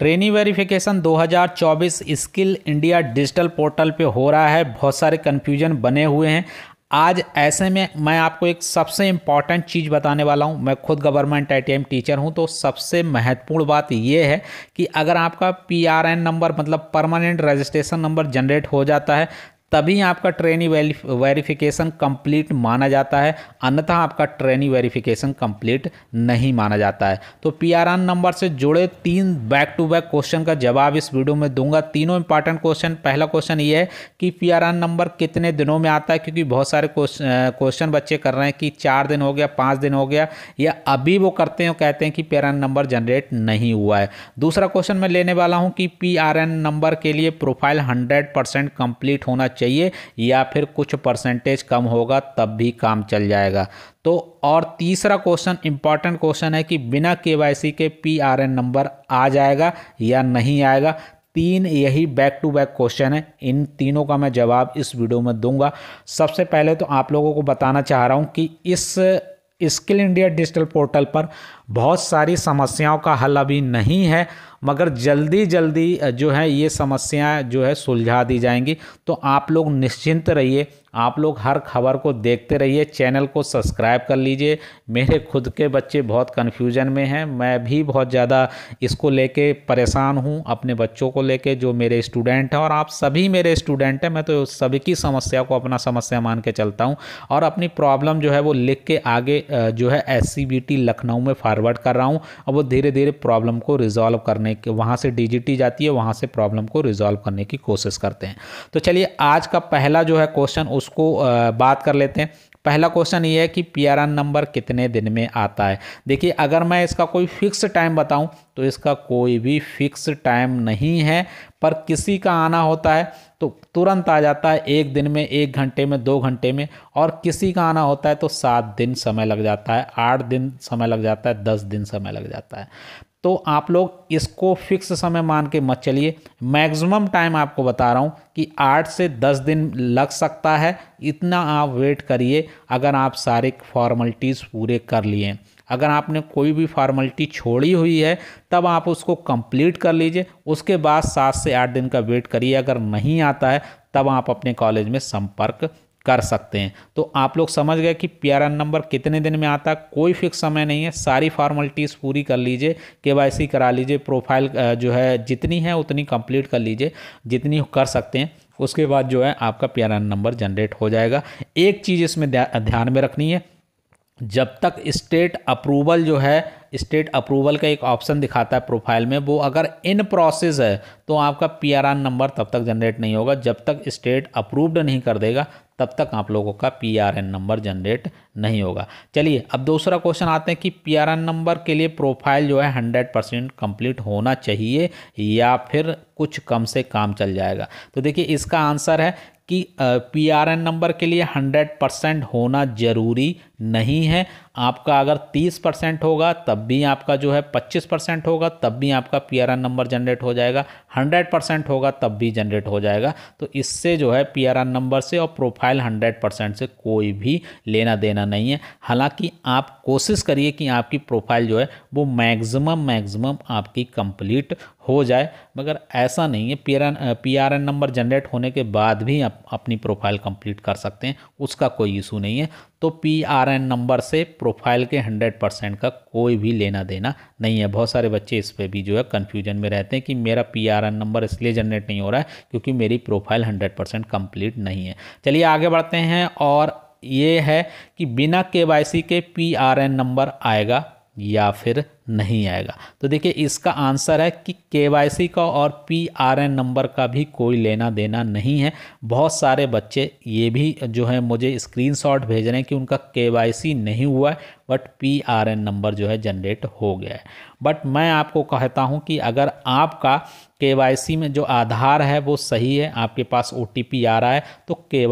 trainee verification 2024 skill India digital portal पे हो रहा है बहुत सारे कन्फ्यूजन बने हुए हैं आज ऐसे में मैं आपको एक सबसे इम्पॉर्टेंट चीज़ बताने वाला हूँ मैं खुद गवर्नमेंट आई टीचर हूँ तो सबसे महत्वपूर्ण बात यह है कि अगर आपका पीआरएन नंबर मतलब परमानेंट रजिस्ट्रेशन नंबर जनरेट हो जाता है तभी आपका ट्रेनी वेरिफिकेशन कंप्लीट माना जाता है अन्यथा आपका ट्रेनी वेरिफिकेशन कंप्लीट नहीं माना जाता है तो पीआरआन नंबर से जुड़े तीन बैक टू बैक क्वेश्चन का जवाब इस वीडियो में दूंगा तीनों इंपॉर्टेंट क्वेश्चन पहला क्वेश्चन ये है कि पीआरआन नंबर कितने दिनों में आता है क्योंकि बहुत सारे क्वेश्चन बच्चे कर रहे हैं कि चार दिन हो गया पाँच दिन हो गया या अभी वो करते हैं कहते हैं कि पी नंबर जनरेट नहीं हुआ है दूसरा क्वेश्चन मैं लेने वाला हूँ कि पी नंबर के लिए प्रोफाइल हंड्रेड परसेंट होना चाहिए या फिर कुछ परसेंटेज कम होगा तब भी काम चल जाएगा तो और तीसरा क्वेश्चन इंपॉर्टेंट क्वेश्चन है कि बिना केवाईसी के पीआरएन नंबर आ जाएगा या नहीं आएगा तीन यही बैक टू बैक क्वेश्चन है इन तीनों का मैं जवाब इस वीडियो में दूंगा सबसे पहले तो आप लोगों को बताना चाह रहा हूँ कि इस स्किल इंडिया डिजिटल पोर्टल पर बहुत सारी समस्याओं का हल अभी नहीं है मगर जल्दी जल्दी जो है ये समस्याएं जो है सुलझा दी जाएंगी तो आप लोग निश्चिंत रहिए आप लोग हर खबर को देखते रहिए चैनल को सब्सक्राइब कर लीजिए मेरे खुद के बच्चे बहुत कन्फ्यूजन में हैं मैं भी बहुत ज़्यादा इसको लेके परेशान हूँ अपने बच्चों को लेके जो मेरे स्टूडेंट हैं और आप सभी मेरे स्टूडेंट हैं मैं तो सभी की समस्या को अपना समस्या मान के चलता हूँ और अपनी प्रॉब्लम जो है वो लिख के आगे जो है एस लखनऊ में फॉरवर्ड कर रहा हूँ और वो धीरे धीरे प्रॉब्लम को रिजॉल्व करने के वहाँ से डी जाती है वहाँ से प्रॉब्लम को रिजॉल्व करने की कोशिश करते हैं तो चलिए आज का पहला जो है क्वेश्चन उस उसको बात कर लेते हैं पहला क्वेश्चन ये है कि पी नंबर कितने दिन में आता है देखिए अगर मैं इसका कोई फिक्स टाइम बताऊं तो इसका कोई भी फिक्स टाइम नहीं है पर किसी का आना होता है तो तुरंत आ जाता है एक दिन में एक घंटे में दो घंटे में और किसी का आना होता है तो सात दिन समय लग जाता है आठ दिन समय लग जाता है दस दिन समय लग जाता है तो आप लोग इसको फिक्स समय मान के मत चलिए मैक्सिमम टाइम आपको बता रहा हूँ कि आठ से दस दिन लग सकता है इतना आप वेट करिए अगर आप सारे फॉर्मेलिटीज़ पूरे कर लिए अगर आपने कोई भी फॉर्मेलिटी छोड़ी हुई है तब आप उसको कंप्लीट कर लीजिए उसके बाद सात से आठ दिन का वेट करिए अगर नहीं आता है तब आप अपने कॉलेज में संपर्क कर सकते हैं तो आप लोग समझ गए कि पी नंबर कितने दिन में आता है कोई फिक्स समय नहीं है सारी फॉर्मेलिटीज़ पूरी कर लीजिए के करा लीजिए प्रोफाइल जो है जितनी है उतनी कंप्लीट कर लीजिए जितनी कर सकते हैं उसके बाद जो है आपका पी नंबर जनरेट हो जाएगा एक चीज़ इसमें ध्यान में रखनी है जब तक स्टेट अप्रूवल जो है स्टेट अप्रूवल का एक ऑप्शन दिखाता है प्रोफाइल में वो अगर इन प्रोसेस है तो आपका पी नंबर तब तक जनरेट नहीं होगा जब तक स्टेट अप्रूव्ड नहीं कर देगा तब तक आप लोगों का P R N number generate नहीं होगा चलिए अब दूसरा क्वेश्चन आते हैं कि पी आर एन नंबर के लिए प्रोफाइल जो है हंड्रेड परसेंट कम्प्लीट होना चाहिए या फिर कुछ कम से काम चल जाएगा तो देखिए इसका आंसर है कि पी आर एन नंबर के लिए हंड्रेड परसेंट होना ज़रूरी नहीं है आपका अगर तीस परसेंट होगा तब भी आपका जो है पच्चीस परसेंट होगा तब भी आपका P R N number generate हो जाएगा हंड्रेड परसेंट होगा तब भी जनरेट हो जाएगा तो इससे जो है पी आर एन नंबर से और प्रोफाइल हंड्रेड परसेंट से कोई भी लेना देना नहीं है हालांकि आप कोशिश करिए कि आपकी प्रोफाइल जो है वो मैक्सिमम मैक्सिमम आपकी कंप्लीट हो जाए मगर ऐसा ऐसा नहीं है P R N number generate होने के बाद भी आप अपनी प्रोफाइल कंप्लीट कर सकते हैं उसका कोई इशू नहीं है तो पी आर एन नंबर से प्रोफाइल के हंड्रेड परसेंट का कोई भी लेना देना नहीं है बहुत सारे बच्चे इस पर भी जो है कन्फ्यूजन में रहते हैं कि मेरा पी आर एन नंबर इसलिए जनरेट नहीं हो रहा है क्योंकि मेरी प्रोफाइल हंड्रेड परसेंट कंप्लीट नहीं है चलिए आगे बढ़ते हैं और ये है कि बिना के वाई सी के पी आर एन नंबर आएगा या फिर नहीं आएगा तो देखिए इसका आंसर है कि के का और पी नंबर का भी कोई लेना देना नहीं है बहुत सारे बच्चे ये भी जो है मुझे स्क्रीनशॉट भेज रहे हैं कि उनका के नहीं हुआ है बट पी नंबर जो है जनरेट हो गया है बट मैं आपको कहता हूँ कि अगर आपका के में जो आधार है वो सही है आपके पास ओ आ रहा है तो के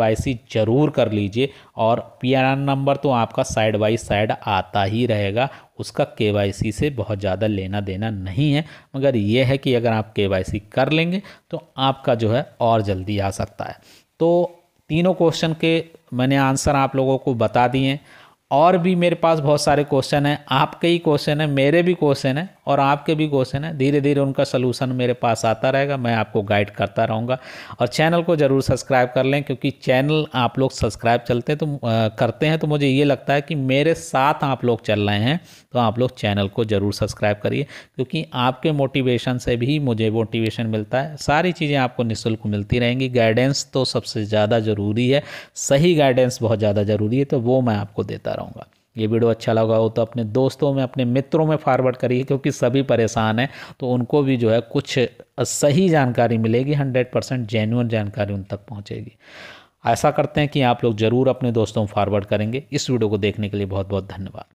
ज़रूर कर लीजिए और पी नंबर तो आपका साइड बाई साइड आता ही रहेगा उसका के से बहुत ज़्यादा लेना देना नहीं है मगर ये है कि अगर आप के कर लेंगे तो आपका जो है और जल्दी आ सकता है तो तीनों क्वेश्चन के मैंने आंसर आप लोगों को बता दिए और भी मेरे पास बहुत सारे क्वेश्चन हैं आपके ही क्वेश्चन हैं मेरे भी क्वेश्चन हैं और आपके भी क्वेश्चन हैं धीरे धीरे उनका सलूशन मेरे पास आता रहेगा मैं आपको गाइड करता रहूँगा और चैनल को ज़रूर सब्सक्राइब कर लें क्योंकि चैनल आप लोग सब्सक्राइब चलते हैं तो आ, करते हैं तो मुझे ये लगता है कि मेरे साथ आप लोग चल रहे हैं तो आप लोग चैनल को ज़रूर सब्सक्राइब करिए क्योंकि आपके मोटिवेशन से भी मुझे मोटिवेशन मिलता है सारी चीज़ें आपको निःशुल्क मिलती रहेंगी गाइडेंस तो सबसे ज़्यादा ज़रूरी है सही गाइडेंस बहुत ज़्यादा ज़रूरी है तो वो मैं आपको देता रहूँगा ये वीडियो अच्छा लगा हो तो अपने दोस्तों में अपने मित्रों में फॉरवर्ड करिए क्योंकि सभी परेशान हैं तो उनको भी जो है कुछ सही जानकारी मिलेगी हंड्रेड परसेंट जेन्यून जानकारी उन तक पहुँचेगी ऐसा करते हैं कि आप लोग ज़रूर अपने दोस्तों में फॉरवर्ड करेंगे इस वीडियो को देखने के लिए बहुत बहुत धन्यवाद